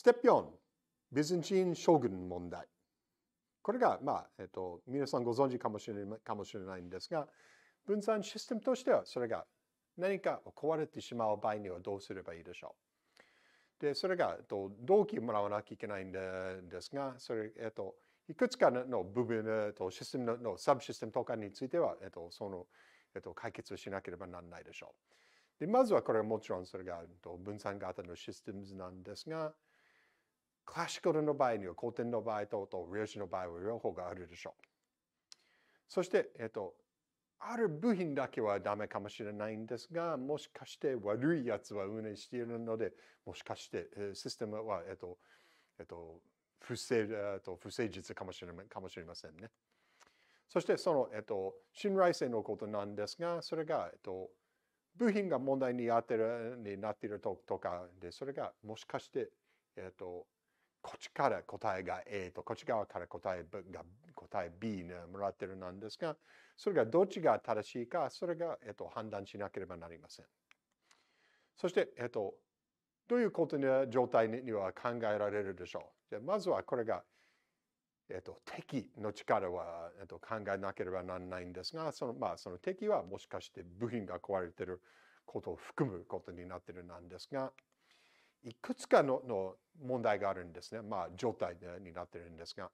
ステップ4、ビザンチン将軍問題。これが、まあ、えっと、皆さんご存知かもしれないかもしれないんですが、分散システムとしては、それが何か壊れてしまう場合にはどうすればいいでしょう。で、それが、えっと、同期もらわなきゃいけないんですが、それ、えっと、いくつかの部分、えっと、システムののサブシステムとかについては、えっと、その、えっと、解決しなければならないでしょう。で、まずはこれはもちろんそれが、えっと、分散型のシステムなんですが、クラシカルの場合には古典の場合ととアシの場合は両方があるでしょう。そして、えっと、ある部品だけはダメかもしれないんですが、もしかして悪いやつは運営しているので、もしかして、えシステムは、えっと、えっと、不正、えっと、不誠実かもしれかもしれませんね。そして、その、えっと、信頼性のことなんですが、それが、えっと、部品が問題に当てるになっているととかで、それがもしかして、えっと、こっちから答えが A とこっち側から答えが答え B ねもらってるなんですがそれがどっちが正しいかそれが、えっと、判断しなければなりません。そして、えっと、どういうことな状態には考えられるでしょうじゃまずはこれが、えっと、敵の力は、えっと、考えなければならないんですがその,、まあ、その敵はもしかして部品が壊れてることを含むことになってるなんですがいくつかのの問題があるんですね。まあ、状態になってるんですが。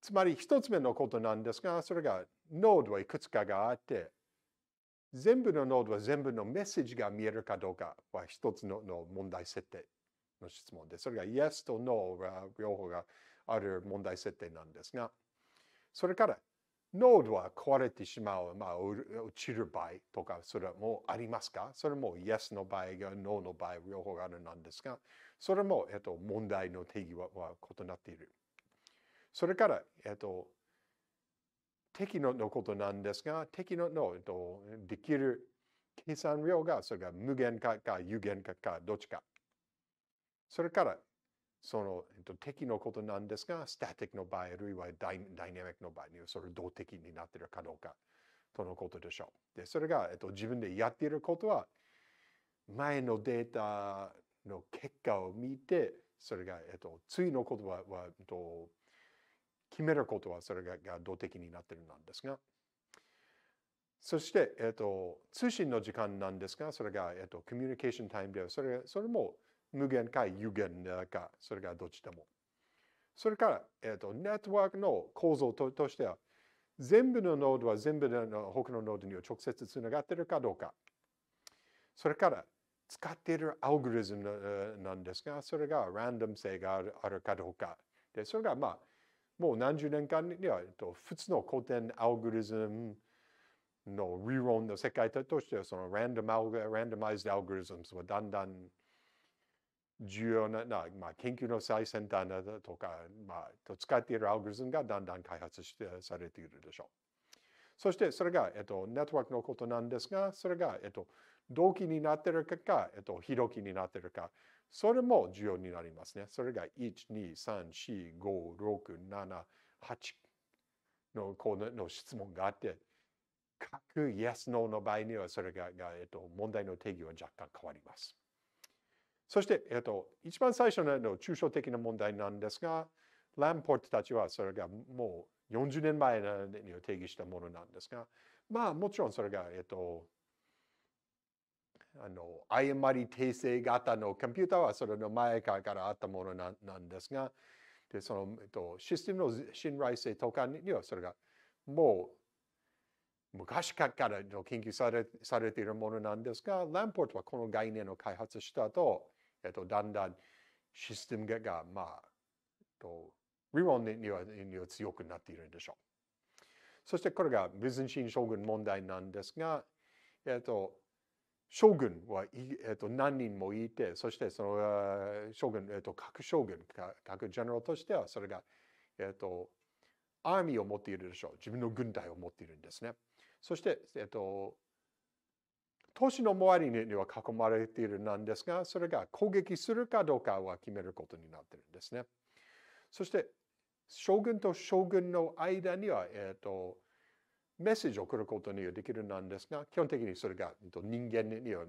つまり、一つ目のことなんですが、それが、ノードはいくつかがあって、全部のノードは全部のメッセージが見えるかどうかは一つのの問題設定の質問で、それが Yes と No が両方がある問題設定なんですが、それから濃度は壊れてしまう、まあ、落ちる場合とか、それはもうありますかそれも Yes の場合が No の場合、両方があるなんですが、それも、えっと、問題の定義はは異なっている。それから、えっと、適ののことなんですが、適のの、えっと、できる計算量が、それが無限かか有限かかどっちか。それから、その、えっと、敵のことなんですが、スタティックの場合、あるいはダイナミックの場合には、それ動的になっているかどうか、とのことでしょう。で、それが、えっと、自分でやっていることは、前のデータの結果を見て、それが、えっと、次のことは、はえっと、決めることは、それがが動的になっているなんですが、そして、えっと、通信の時間なんですが、それが、えっと、コミュニケーションタイムでは、それそれも、無限か有限か、それがどっちでも。それから、えーと、ネットワークの構造ととしては、全部のノードは全部の他のノードには直接つながっているかどうか。それから、使っているアルゴリズムなんですが、それがランダム性があるかどうか。で、それがまあ、もう何十年間には、えっと、普通の古典アルゴリズムの理論の世界としては、そのランダム、ランダマイズアルゴリズムはだんだん重要なな、まあ、研究の最先端だとか、まあ、と使っているアルゴリズムがだんだん開発してされているでしょう。そしてそれが、えっと、ネットワークのことなんですが、それが、えっと、同期になっているか、えっと、非同期になっているか、それも重要になりますね。それが1、2、3、4、5、6、7、8のの質問があって、各 Yes, No の場合には、それがが、えっと、問題の定義は若干変わります。そして、えっと、一番最初の抽象的な問題なんですが、ランポットたちはそれがもう40年前に定義したものなんですが、まあもちろんそれが、えっと、あの誤り訂正型のコンピューターはそれの前からあったものななんですがでその、えっと、システムの信頼性とかにはそれがもう昔からの研究されされているものなんですがランポートはこの概念を開発したとえっと、だんだんシステムが、まあ、と理論には強くなっているんでしょう。そしてこれがンシン将軍問題なんですが、えっと、将軍は、えっと、何人もいて、そしてその将軍、えっと、各将軍、各ジェネラルとしてはそれが、えっと、アーミーを持っているでしょう。自分の軍隊を持っているんですね。そして、えっと、都市の周りには囲まれているなんですが、それが攻撃するかどうかは決めることになっているんですね。そして、将軍と将軍の間には、えっ、ー、と、メッセージを送ることにはできるなんですが、基本的にそれが人間には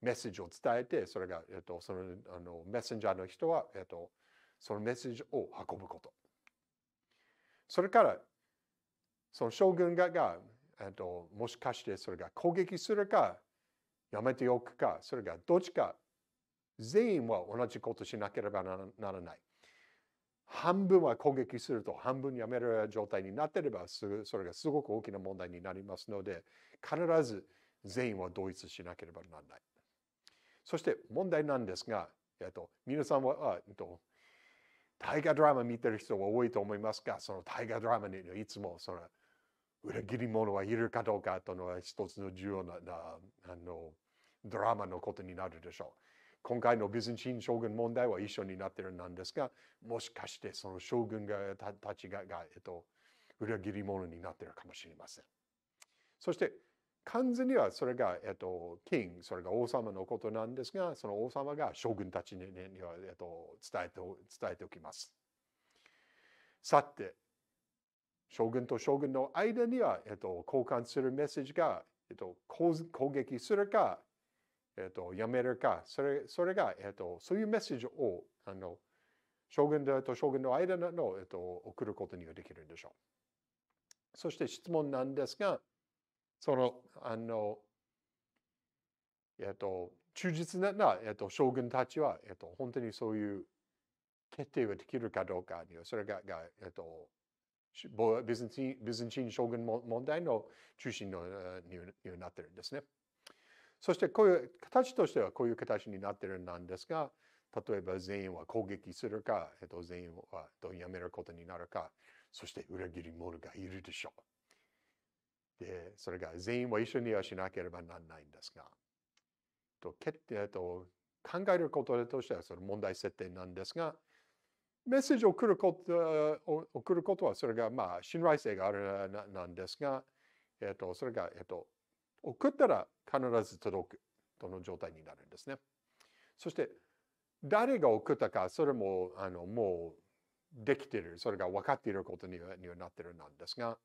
メッセージを伝えて、それが、えっと、そのあのメッセンジャーの人は、えっと、そのメッセージを運ぶこと。それから、その将軍ががっともしかしてそれが攻撃するかやめておくかそれがどっちか全員は同じことしなければならない。半分は攻撃すると半分やめる状態になってればそれがすごく大きな問題になりますので必ず全員は同一しなければならない。そして問題なんですが、えっと、皆さんは、えっと、大河ドラマ見てる人は多いと思いますがその大河ドラマにいつもその裏切り者はいるかどうかというのは一つの重要なあのドラマのことになるでしょう。今回のビザンチン将軍問題は一緒になってるなんですが、もしかしてその将軍がたたちがが、えっと、裏切り者になってるかもしれません。そして完全にはそれが、えっと、金、それが王様のことなんですが、その王様が将軍たちに,、ね、には、えっと、伝えて伝えておきます。さて、将軍と将軍の間には、えっと、交換するメッセージが、えっと、攻撃するか、えっと、やめるか、それそれが、えっと、そういうメッセージをあの将軍と将軍の間の、えっと、送ることにはできるんでしょう。そして質問なんですが、その、あの、えっと、忠実な、えっと、将軍たちは、えっと、本当にそういう決定ができるかどうかには、それがが、えっと、ビズンテンビザンチン将軍問題の中心のになってるんですね。そしてこういう形としてはこういう形になってるんですが例えば全員は攻撃するか、えっと、全員はやめることになるかそして裏切り者がいるでしょう。でそれが全員は一緒にはしなければならないんですが、と決定と考えることとしてはその問題設定なんですがメッセージを送ること送ることは、それが、まあ、信頼性があるななんですが、えっと、それが、えっと、送ったら必ず届く、との状態になるんですね。そして、誰が送ったか、それも、あの、もう、できている、それが分かっていることにはにはなっているなんですが、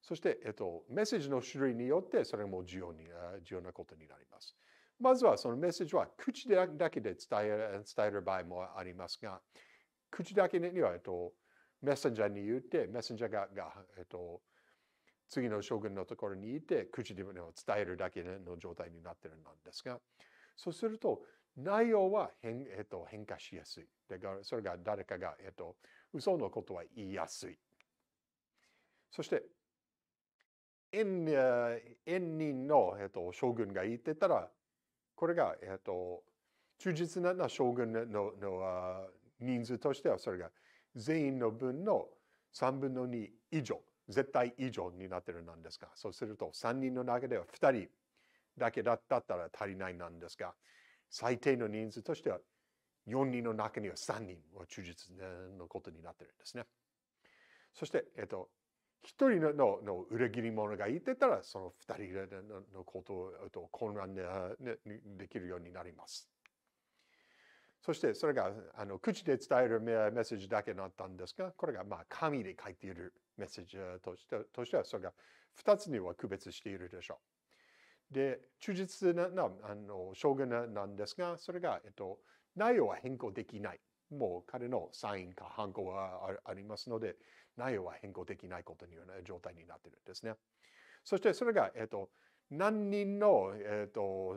そして、えっと、メッセージの種類によって、それも重要に重要なことになります。まずは、そのメッセージは口だけで伝え伝える場合もありますが、口だけには、えっと、メッセンジャーに言って、メッセンジャーが、がえっと、次の将軍のところに行って、口で伝えるだけの状態になってるんですが、そうすると、内容は変,、えっと、変化しやすい。だからそれが誰かが、えっと、嘘のことは言いやすい。そして、縁人の、えっと、将軍が言ってたら、これが、えっと、忠実な将軍のの人数としてはそれが全員の分の3分の2以上、絶対以上になってるなんですが、そうすると3人の中では2人だけだったら足りないなんですが、最低の人数としては4人の中には3人は忠実のことになってるんですね。そして、えっと、1人のの裏切り者がいてたら、その2人のことを混乱できるようになります。そしてそれがあの口で伝えるメッセージだけだったんですが、これがまあ紙で書いているメッセージとしてとしては、それが2つには区別しているでしょう。で、忠実ななあの将軍なんですが、それが、えっと、内容は変更できない。もう彼のサインか反抗はありますので、内容は変更できないことによ状態になっているんですね。そしてそれが、えっと、何人の、えっと、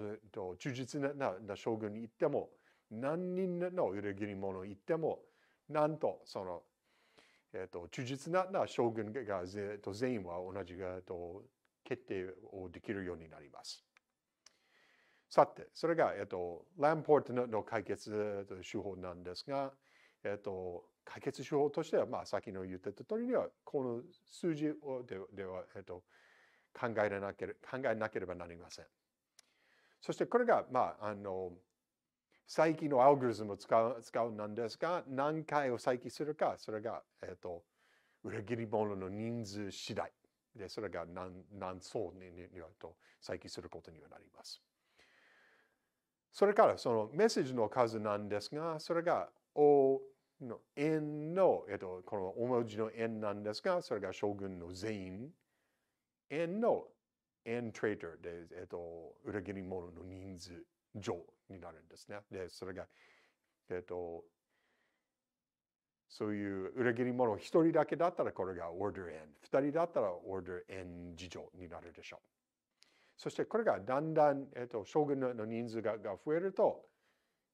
忠実なな将軍に行っても、何人の裏切り者言っても、なんとその、えっと、忠実なな将軍が、えと、全員は同じ、えっと、決定をできるようになります。さて、それが、えっと、ランポートの解決手法なんですが、えっと、解決手法としては、まあ、先の言ってた通りには、この数字をででは、えっと、考えなけれ考えなければなりません。そしてこれが、まあ、あの再起のアルゴリズムを使う使うなんですが、何回を再起するか、それが、えっ、ー、と、裏切り者の人数次第。で、それが何何層にににと再起することにはなります。それから、そのメッセージの数なんですが、それが O の円の、えっ、ー、と、このお文字の円なんですが、それが将軍の全員。円の円トレーターで、えっ、ー、と、裏切り者の人数上。になるんですね。でそれが、えーと、そういう裏切り者1人だけだったらこれが order n 2人だったら order n 事情になるでしょう。そしてこれがだんだん、えーと、将軍の人数が増えると,、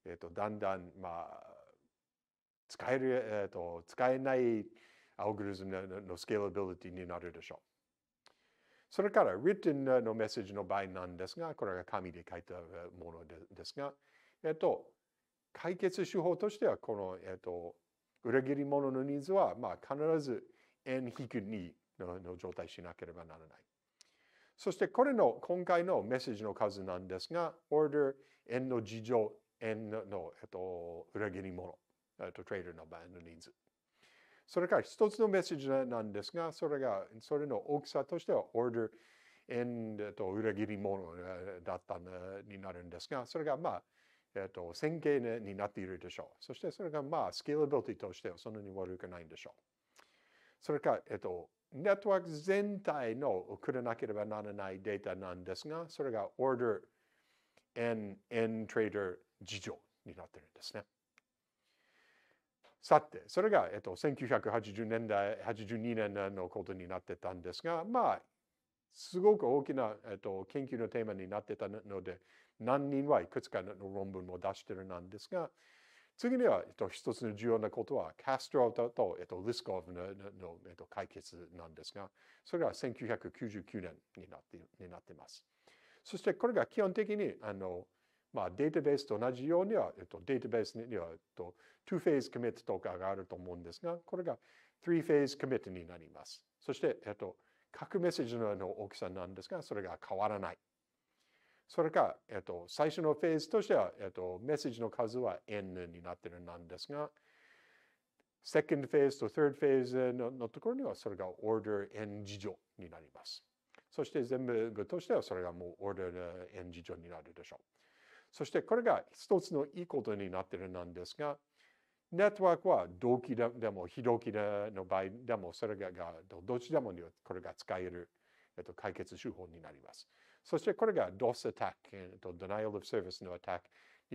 えーと、だんだん、まあ、使える、えー、と使えないアオグリズムのスケーラビリティになるでしょう。それから、written のメッセージの場合なんですが、これが紙で書いたものですが、えっと、解決手法としては、この、えっと、裏切り者の人数は、まあ、必ず n-2 のの状態しなければならない。そして、これの今回のメッセージの数なんですが、order n の事情 n の、えっと、裏切り者、えっと、トレーダーの場合の人数。それから一つのメッセージなんですが、それが、それの大きさとしては、order and、えっと、裏切り者だったになるんですが、それがまあ、えっと、線形になっているでしょう。そしてそれがまあ、スケーラビリティとしてはそんなに悪くないんでしょう。それから、えっと、ネットワーク全体の送らなければならないデータなんですが、それが order and, and trader 事情になっているんですね。さて、それが、えっと、1980年代、82年のことになってたんですが、まあ、すごく大きな、えっと、研究のテーマになってたので、何人はいくつかの論文も出してるなんですが、次には、えっと、一つの重要なことは、カストロとと、えっと、リスコフのの、えっと、解決なんですが、それが1999年になってになってます。そして、これが基本的に、あの、まあ、データベースと同じようには、えっと、データベースには、えっと、2フェーズコミットとかがあると思うんですが、これが3フェーズコミットになります。そして、えっと、各メッセージの大きさなんですが、それが変わらない。それか、えっと、最初のフェーズとしては、えっと、メッセージの数は N になってるなんですが、セカンドフェーズと third フェーズののところには、それが order N 事情になります。そして全部としては、それがもう order N 事情になるでしょう。そしてこれが一つのいいことになってるなんですが、ネットワークは同期でも非同期の場合でもそれがどっちでもこれが使える、えっと、解決手法になります。そしてこれが DOS アタック、えっと、Denial of Service のアタック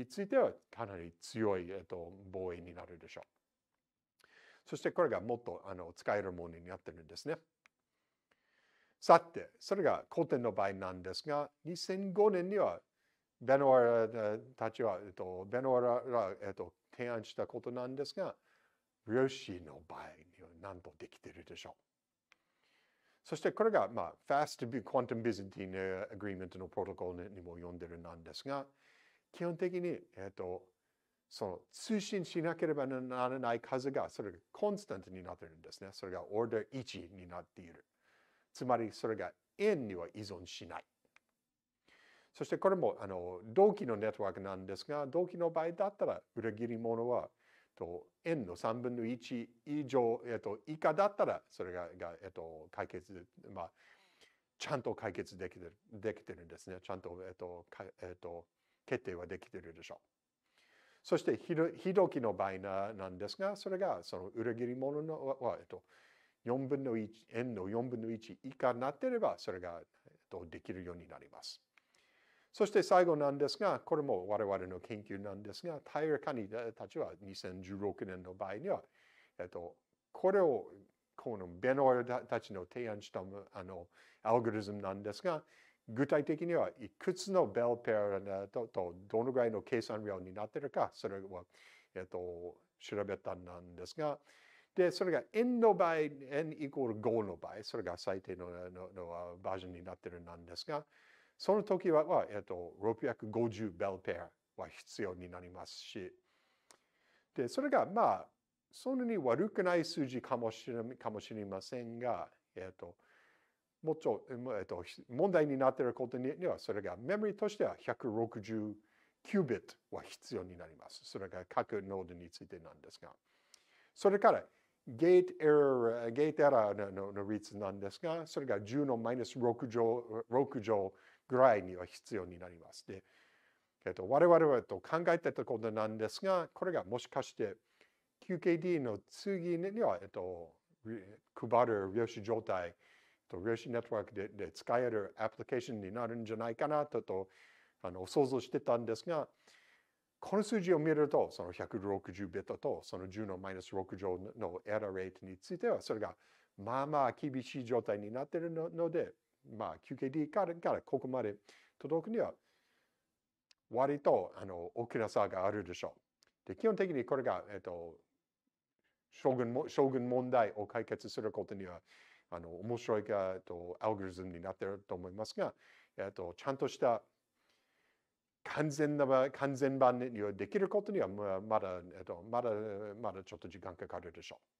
についてはかなり強い、えっと、防衛になるでしょう。そしてこれがもっとあの使えるものになってるんですね。さて、それが古典の場合なんですが、2005年にはベノアたちは、えっと、ベノアが、えっと、提案したことなんですが、量子の場合には何とできているでしょう。そしてこれが、まあ、Fast Quantum Byzantine Agreement のプロトコルにも呼んでるなんですが、基本的に、えっと、その通信しなければならない数が、それがコンスタントになってるんですね。それがオーダー1になっている。つまり、それが円には依存しない。そしてこれもあの同期のネットワークなんですが同期の場合だったら裏切り者はと円の3分の1以上、えっと、以下だったらそれがが、えっと、解決、まあ、ちゃんと解決できてるできてるんですねちゃんと、えっとかえっと、決定はできてるでしょう。そしてひどひどきの場合ななんですがそれがその裏切り者のは、えっと、4分の1円の4分の1以下になっていればそれが、えっと、できるようになります。そして最後なんですが、これも我々の研究なんですが、タイヤカニたちは2016年の場合には、えっと、これをこのベノルたちの提案したあのアルゴリズムなんですが、具体的にはいくつのベルペアととどのぐらいの計算量になっているか、それは、えっと、調べたんですが、で、それが n の場合、n イコール5の場合、それが最低のののバージョンになってるなんですが、その時は、えっと、650ベルペアは必要になりますし、で、それが、まあ、そんなに悪くない数字かもしれかもしれませんが、えっと、もちょ、えっと、問題になっていることには、それがメモリとしては1 6ービットは必要になります。それが各ノードについてなんですが。それから、ゲートエラー、ゲートエラーのの率なんですが、それが10のマイナス6乗、6乗ぐらいには必要になります。で、えっと、我々はと考えてたことなんですが、これがもしかして QKD の次には、えっと、配る量子状態、と量子ネットワークでで使えるアプリケーションになるんじゃないかなととあの想像してたんですが、この数字を見ると、その160ベットとその10のマイナス6乗のエラーレートについては、それがまあまあ厳しい状態になっているので、まあ、QKD からからここまで届くには、割と、あの、大きな差があるでしょう。で、基本的にこれが、えっと、将軍も、将軍問題を解決することには、あの、面白いが、えっと、アルゴリズムになっていると思いますが、えっと、ちゃんとした完全な、完全版にはできることには、まだ、えっと、まだ、まだちょっと時間かかるでしょう。